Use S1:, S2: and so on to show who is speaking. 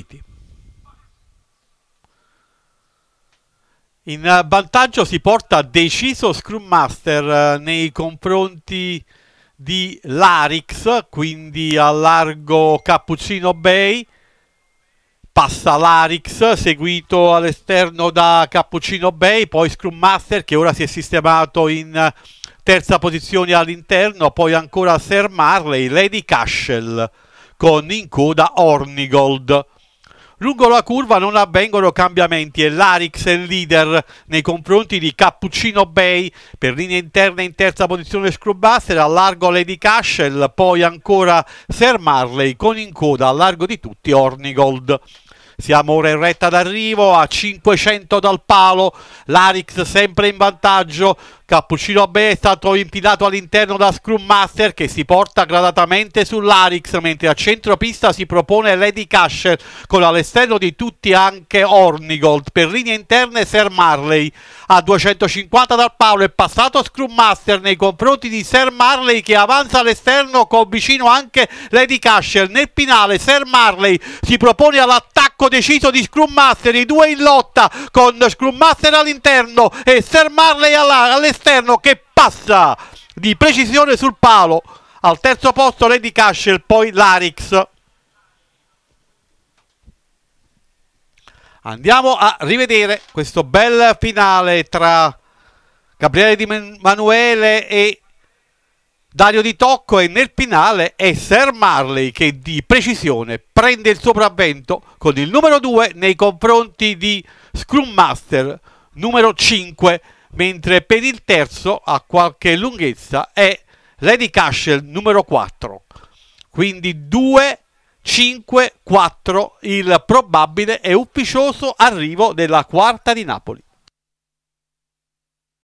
S1: partiti. In eh, vantaggio si porta deciso Scrum Master eh, nei confronti di Larix, quindi a largo Cappuccino Bay. Passa Larix, seguito all'esterno da Cappuccino Bay, poi Scrum Master che ora si è sistemato in eh, terza posizione all'interno, poi ancora Sir Marley, Lady Cashel con in coda Ornigold. Lungo la curva non avvengono cambiamenti e l'Arix è il leader nei confronti di Cappuccino Bay per linea interna in terza posizione Scrubbuster, a largo Lady Cashel, poi ancora Sir Marley con in coda a largo di tutti Ornigold. Siamo ora in retta d'arrivo a 500 dal palo, l'Arix sempre in vantaggio, Cappuccino B è stato impilato all'interno da Scrum Master che si porta gradatamente sull'Arix mentre a centropista si propone Lady Casher con all'esterno di tutti anche Ornigold, Perrini interne e Ser Marley. A 250 dal Paolo è passato Scrum Master nei confronti di Ser Marley che avanza all'esterno con vicino anche Lady Casher. Nel finale Ser Marley si propone all'attacco deciso di Scrum Master, i due in lotta con Scrum Master all'interno e Ser Marley all'esterno esterno che passa di precisione sul palo. Al terzo posto Lady Cashel, poi Larix. Andiamo a rivedere questo bel finale tra Gabriele Di Manuele e Dario Di Tocco e nel finale è Sir Marley che di precisione prende il sopravvento con il numero 2 nei confronti di Scrum Master numero 5 mentre per il terzo a qualche lunghezza è Lady Cashel numero 4. Quindi 2 5-4 il probabile e ufficioso arrivo della quarta di Napoli.